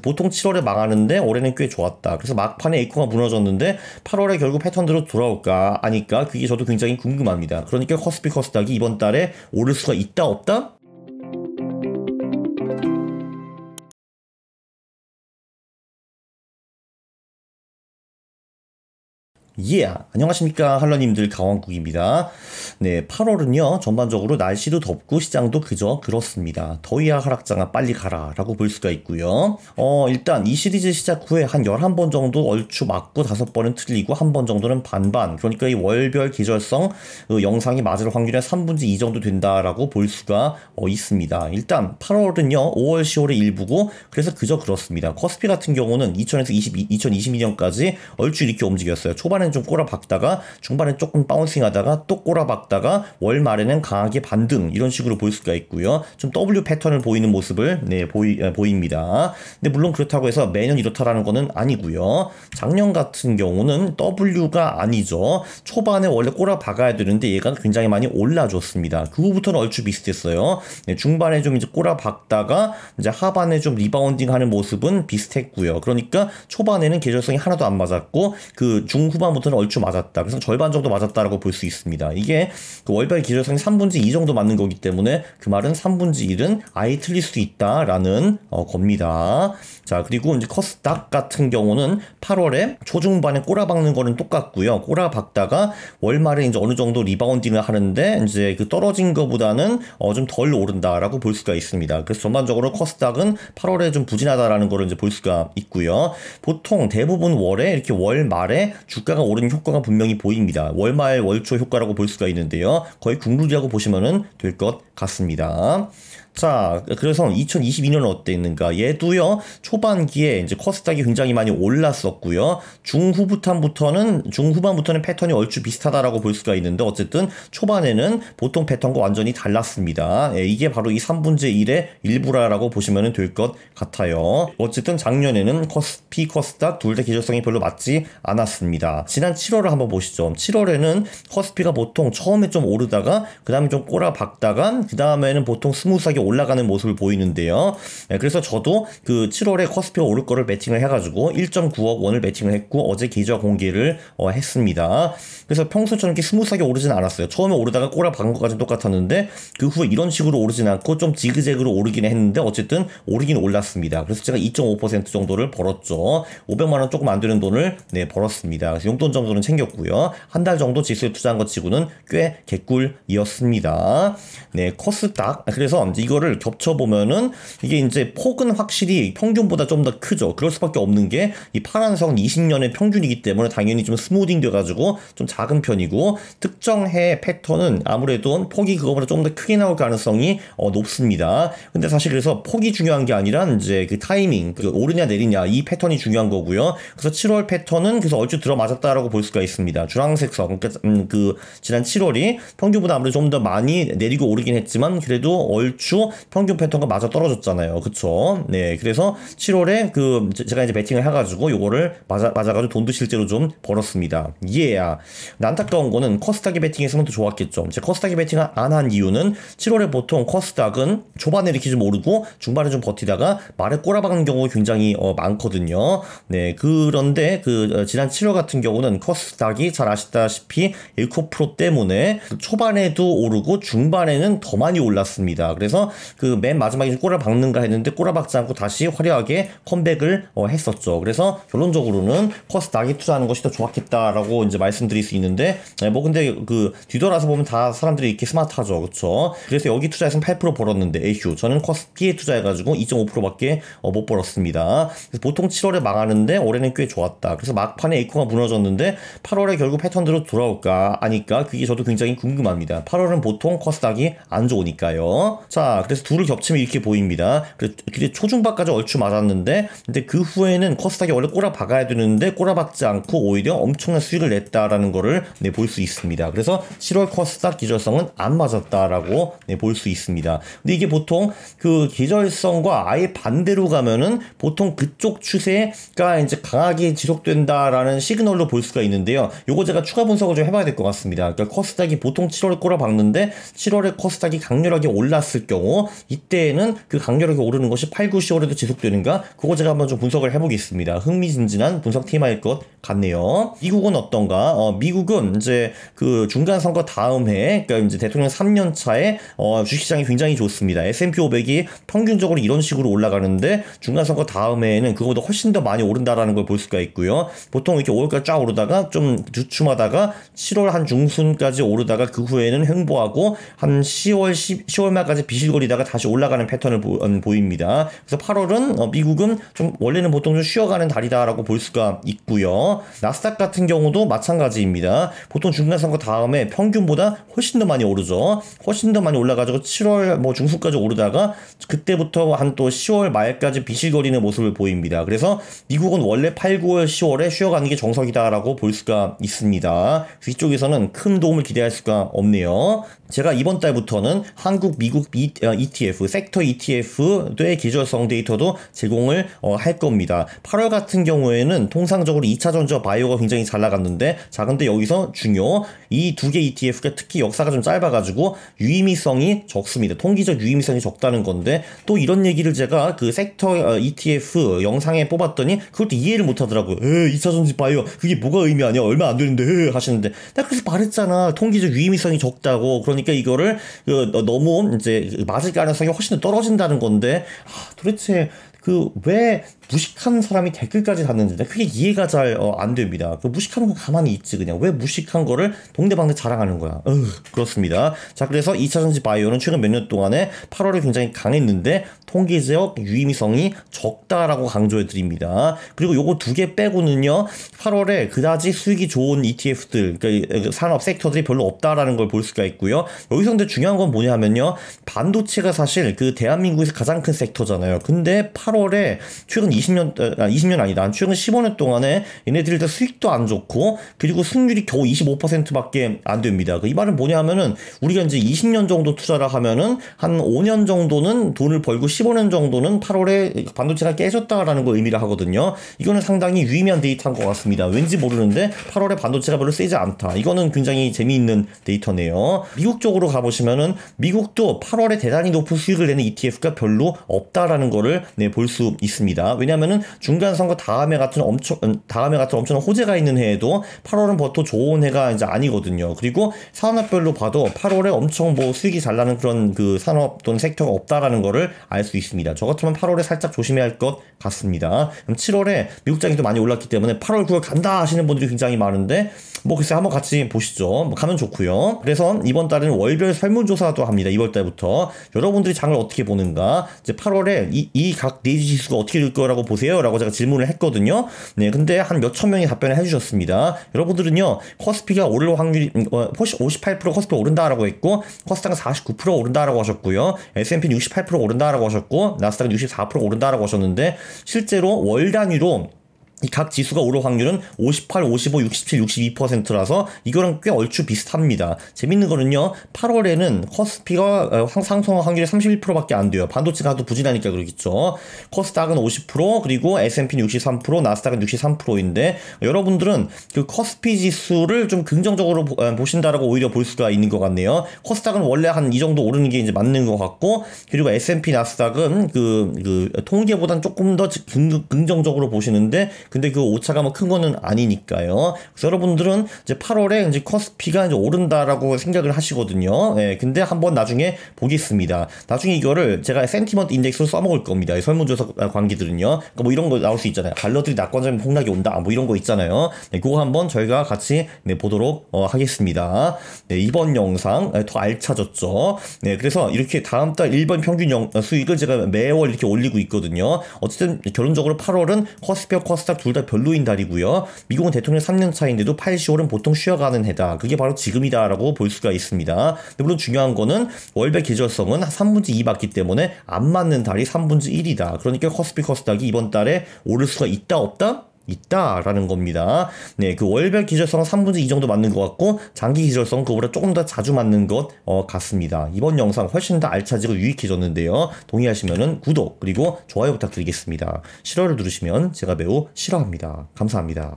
보통 7월에 망하는데 올해는 꽤 좋았다. 그래서 막판에 에코가 무너졌는데 8월에 결국 패턴대로 돌아올까 아니까 그게 저도 굉장히 궁금합니다. 그러니까 커스피 커스닥이 이번 달에 오를 수가 있다 없다? 예, yeah. 안녕하십니까 할러님들 강원국입니다. 네, 8월은요 전반적으로 날씨도 덥고 시장도 그저 그렇습니다. 더위야 하락장아 빨리 가라라고 볼 수가 있고요. 어 일단 이 시리즈 시작 후에 한 11번 정도 얼추 맞고 5번은 틀리고 한 번 정도는 반반 그러니까 이 월별 계절성 그 영상이 맞을 확률이 3분지 2 정도 된다라고 볼 수가 어, 있습니다. 일단 8월은요 5월 10월의 일부고 그래서 그저 그렇습니다. 코스피 같은 경우는 2000에서 22, 2022년까지 얼추 이렇게 움직였어요. 초반 초반에좀 꼬라박다가 중반에 조금 바운싱하다가 또 꼬라박다가 월말에는 강하게 반등 이런 식으로 볼 수가 있고요. 좀 W 패턴을 보이는 모습을 네, 보이, 보입니다. 근데 물론 그렇다고 해서 매년 이렇다라는 거는 아니고요. 작년 같은 경우는 W가 아니죠. 초반에 원래 꼬라박아야 되는데 얘가 굉장히 많이 올라줬습니다. 그 후부터는 얼추 비슷했어요. 네, 중반에 좀 이제 꼬라박다가 이제 하반에 좀 리바운딩하는 모습은 비슷했고요. 그러니까 초반에는 계절성이 하나도 안 맞았고 그 중후반 1 5라운는 얼추 맞았다. 그래서 절반 정도 맞았다라고 볼 수 있습니다. 이게 그 월별 기절상이 3분지 2 정도 맞는 거기 때문에 그 말은 3분지 1은 아예 틀릴 수도 있다라는 어, 겁니다. 자, 그리고 이제 커스닥 같은 경우는 8월에 초중반에 꼬라박는 거는 똑같고요. 꼬라박다가 월말에 이제 어느 정도 리바운딩을 하는데 이제 그 떨어진 거보다는 어좀 덜 오른다라고 볼 수가 있습니다. 그래서 전반적으로 커스닥은 8월에 좀 부진하다라는 거를 이제 볼 수가 있고요. 보통 대부분 월에 이렇게 월말에 주가가 오르는 효과가 분명히 보입니다. 월말 월초 효과라고 볼 수가 있는데요. 거의 국룰이라고 보시면은 될 것 같습니다. 자, 그래서 2022년은 어땠는가? 얘도요, 초반기에 이제 코스닥이 굉장히 많이 올랐었고요. 중후부터부터는, 중후반부터는 패턴이 얼추 비슷하다라고 볼 수가 있는데, 어쨌든 초반에는 보통 패턴과 완전히 달랐습니다. 예, 이게 바로 이 3분제 1의 일부라라고 보시면 될 것 같아요. 어쨌든 작년에는 코스피, 코스닥 둘 다 계절성이 별로 맞지 않았습니다. 지난 7월을 한번 보시죠. 7월에는 코스피가 보통 처음에 좀 오르다가, 그 다음에 좀 꼬라박다가, 그 다음에는 보통 스무스하게 올라가는 모습을 보이는데요. 네, 그래서 저도 그 7월에 커스피가 오를 거를 베팅을 해가지고 1.9억 원을 베팅을 했고 어제 계좌 공개를 어, 했습니다. 그래서 평소처럼 이렇게 스무스하게 오르진 않았어요. 처음에 오르다가 꼬라박은 것까지 똑같았는데 그 후에 이런 식으로 오르진 않고 좀 지그재그로 오르긴 했는데 어쨌든 오르긴 올랐습니다. 그래서 제가 2.5% 정도를 벌었죠. 500만 원 조금 안 되는 돈을 네 벌었습니다. 그래서 용돈 정도는 챙겼고요. 한 달 정도 지수에 투자한 것 치고는 꽤 개꿀이었습니다. 네, 커스닥. 그래서 이제 이거를 겹쳐보면은 이게 이제 폭은 확실히 평균보다 좀 더 크죠. 그럴 수밖에 없는 게 이 파란성 20년의 평균이기 때문에 당연히 좀 스무딩 돼가지고 좀 작은 편이고 특정 해 패턴은 아무래도 폭이 그거보다 좀 더 크게 나올 가능성이 어, 높습니다. 근데 사실 그래서 폭이 중요한 게 아니라 이제 그 타이밍, 그 오르냐 내리냐 이 패턴이 중요한 거고요. 그래서 7월 패턴은 그래서 얼추 들어맞았다라고 볼 수가 있습니다. 주황색성 그러니까 음, 그 지난 7월이 평균보다 아무래도 좀 더 많이 내리고 오르긴 했지만 그래도 얼추 평균 패턴과 맞아 떨어졌잖아요. 그쵸? 네. 그래서 7월에 그 제가 이제 베팅을 해가지고 요거를 맞아, 맞아가지고 돈도 실제로 좀 벌었습니다. 이해야. 예. 안타까운 거는 커스닥이 베팅했으면 더 좋았겠죠. 제커스닥이 베팅을 안 한 이유는 7월에 보통 커스닥은 초반에 이렇게 좀 오르고 중반에 좀 버티다가 말에 꼬라박는 경우가 굉장히 어, 많거든요. 네. 그런데 그 어, 지난 7월 같은 경우는 커스닥이 잘 아시다시피 1코프로 때문에 초반에도 오르고 중반에는 더 많이 올랐습니다. 그래서 그맨 마지막에 꼬라박는가 했는데 꼬라박지 않고 다시 화려하게 컴백을 어, 했었죠. 그래서 결론적으로는 커스닥에 투자하는 것이 더 좋았겠다라고 이제 말씀드릴 수 있는데 네, 뭐 근데 그 뒤돌아서 보면 다 사람들이 이렇게 스마트하죠. 그렇죠? 그래서 여기 투자해서8% 벌었는데 에휴 저는 커스피에 투자해가지고 2.5%밖에 어, 못 벌었습니다. 그래서 보통 7월에 망하는데 올해는 꽤 좋았다. 그래서 막판에 에코가 무너졌는데 8월에 결국 패턴대로 돌아올까 아니까 그게 저도 굉장히 궁금합니다. 8월은 보통 커스닥이 안 좋으니까요. 자 그래서 둘을 겹치면 이렇게 보입니다. 그래서 초중반까지 얼추 맞았는데, 근데 그 후에는 커스닥이 원래 꼬라 박아야 되는데 꼬라 박지 않고 오히려 엄청난 수익을 냈다라는 거를 네, 볼수 있습니다. 그래서 7월 커스닥 기절성은 안 맞았다라고 네, 볼수 있습니다. 근데 이게 보통 그 기절성과 아예 반대로 가면은 보통 그쪽 추세가 이제 강하게 지속된다라는 시그널로 볼 수가 있는데요. 요거 제가 추가 분석을 좀 해봐야 될 것 같습니다. 그러니까 커스닥이 보통 7월 꼬라 박는데 7월에 커스닥이 강렬하게 올랐을 경우 이때에는 그 강렬하게 오르는 것이 8, 9, 10월에도 지속되는가? 그거 제가 한번 좀 분석을 해보겠습니다. 흥미진진한 분석 테마일 것 같네요. 미국은 어떤가? 어, 미국은 이제 그 중간 선거 다음 해, 그러니까 이제 대통령 3년 차에 어, 주식시장이 굉장히 좋습니다. S&P 500이 평균적으로 이런 식으로 올라가는데 중간 선거 다음 해에는 그거보다 훨씬 더 많이 오른다라는 걸 볼 수가 있고요. 보통 이렇게 5월까지 쫙 오르다가 좀 주춤하다가 7월 한 중순까지 오르다가 그 후에는 횡보하고 한 10월 10, 월 말까지 비실 오르거리다가 다시 올라가는 패턴을 보, 음, 입니다 그래서 8월은 어, 미국은 좀 원래는 보통 좀 쉬어가는 달이다라고 볼 수가 있고요. 나스닥 같은 경우도 마찬가지입니다. 보통 중간선거 다음에 평균보다 훨씬 더 많이 오르죠. 훨씬 더 많이 올라가지고 7월 뭐 중순까지 오르다가 그때부터 한 또 10월 말까지 비실거리는 모습을 보입니다. 그래서 미국은 원래 8, 9월, 10월에 쉬어가는 게 정석이다라고 볼 수가 있습니다. 이쪽에서는 큰 도움을 기대할 수가 없네요. 제가 이번 달부터는 한국, 미국, 미, 어, ETF, 섹터 ETF의 기술성 데이터도 제공을 어, 할 겁니다. 8월 같은 경우에는 통상적으로 2차전지와 바이오가 굉장히 잘 나갔는데 자 근데 여기서 중요 이 두 개 ETF가 특히 역사가 좀 짧아가지고 유의미성이 적습니다. 통기적 유의미성이 적다는 건데 또 이런 얘기를 제가 그 섹터 어, ETF 영상에 뽑았더니 그것도 이해를 못하더라고요. 에 2차전지 바이오 그게 뭐가 의미하냐 얼마 안 되는데 하시는데 나 그래서 말했잖아 통기적 유의미성이 적다고 그러니까 이거를 그, 너무 이제 맞을 가능성이 훨씬 더 떨어진다는 건데 아, 도대체 그왜 무식한 사람이 댓글까지 닫는데 그게 이해가 잘안 어, 됩니다. 그 무식한 건 가만히 있지 그냥 왜 무식한 거를 동대방네 자랑하는 거야. 어 그렇습니다. 자 그래서 2차 전지 바이오는 최근 몇 년 동안에 8월에 굉장히 강했는데 통계지역 유의미성이 적다라고 강조해 드립니다. 그리고 요거 두 개 빼고는요 8월에 그다지 수익이 좋은 ETF들 그러니까 그 산업 섹터들이 별로 없다라는 걸 볼 수가 있고요. 여기서 근데 중요한 건 뭐냐면요 반도체가 사실 그 대한민국에서 가장 큰 섹터잖아요. 근데 8월에 최근 2 20년, 20년 아, 아니다. 최근 15년 동안에 얘네들 일단 수익도 안 좋고, 그리고 승률이 겨우 25% 밖에 안 됩니다. 그 이 말은 뭐냐 하면은, 우리가 이제 20년 정도 투자를 하면은, 한 5년 정도는 돈을 벌고 15년 정도는 8월에 반도체가 깨졌다라는 걸 의미를 하거든요. 이거는 상당히 유의미한 데이터인 것 같습니다. 왠지 모르는데, 8월에 반도체가 별로 세지 않다. 이거는 굉장히 재미있는 데이터네요. 미국 쪽으로 가보시면은, 미국도 8월에 대단히 높은 수익을 내는 ETF가 별로 없다라는 거를 네, 볼수 있습니다. 왜냐면은 중간 선거 다음에 같은 엄청 음, 다음에 같은 엄청난 호재가 있는 해에도 8월은 보통 뭐 좋은 해가 이제 아니거든요. 그리고 산업별로 봐도 8월에 엄청 뭐 수익이 잘 나는 그런 그 산업 또는 섹터가 없다라는 거를 알 수 있습니다. 저 같으면 8월에 살짝 조심해야 할 것 같습니다. 그럼 7월에 미국 장이 또 많이 올랐기 때문에 8월 9월 간다 하시는 분들이 굉장히 많은데 뭐 글쎄 한번 같이 보시죠. 뭐 가면 좋고요. 그래서 이번 달에는 월별 설문조사도 합니다. 이월 달부터 여러분들이 장을 어떻게 보는가 이제 8월에 이각 이 내지 네 지수가 어떻게 될 거라고 보세요라고 제가 질문을 했거든요. 네, 근데 한 몇천 명이 답변을 해주셨습니다. 여러분들은요 코스피가 오를 확률이 58%코스피가 음, 어, 오른다라고 했고 코스닥은49% 오른다라고 하셨고요. s p 68% 오른다라고 하셨고 나스닥은 64% 오른다라고 하셨는데 실제로 월 단위로 각 지수가 오를 확률은 58, 55, 67, 62%라서 이거랑 꽤 얼추 비슷합니다. 재밌는 거는요. 8월에는 커스피가 어, 상승 확률이 31%밖에 안 돼요. 반도체가 도 부진하니까 그러겠죠. 커스닥은 50% 그리고 S&P는 63% 나스닥은 63%인데 여러분들은 그 커스피 지수를 좀 긍정적으로 어, 보신다라고 오히려 볼 수가 있는 것 같네요. 커스닥은 원래 한 이 정도 오르는 게 이제 맞는 것 같고 그리고 S&P 나스닥은 그, 그 통계보단 조금 더 긍, 긍정적으로 보시는데 근데 그 오차가 뭐 큰 거는 아니니까요. 그래서 여러분들은 이제 8월에 이제 커스피가 이제 오른다라고 생각을 하시거든요. 예, 근데 한번 나중에 보겠습니다. 나중에 이거를 제가 센티먼트 인덱스로 써먹을 겁니다. 설문조사 관계들은요. 그러니까 뭐 이런 거 나올 수 있잖아요. 달러들이 낙관적인 폭락이 온다. 아, 뭐 이런 거 있잖아요. 네, 그거 한번 저희가 같이 네, 보도록 어, 하겠습니다. 네, 이번 영상 네, 더 알차졌죠. 네, 그래서 이렇게 다음 달 일반 평균 영, 수익을 제가 매월 이렇게 올리고 있거든요. 어쨌든 결론적으로 8월은 커스피와 커스닥 둘다 별로인 달이고요. 미국은 대통령 3년 차인데도 8, 10월은 보통 쉬어가는 해다. 그게 바로 지금이다라고 볼 수가 있습니다. 물론 중요한 거는 월배 계절성은 3분지 2 맞기 때문에 안 맞는 달이 3분지 1이다. 그러니까 커스피 커스닥이 이번 달에 오를 수가 있다 없다? 있다라는 겁니다. 네, 그 월별 기절성 3분의 2 정도 맞는 것 같고 장기 기절성 그보다 조금 더 자주 맞는 것 어, 같습니다. 이번 영상 훨씬 더 알차지고 유익해졌는데요. 동의하시면은 구독 그리고 좋아요 부탁드리겠습니다. 싫어를 누르시면 제가 매우 싫어합니다. 감사합니다.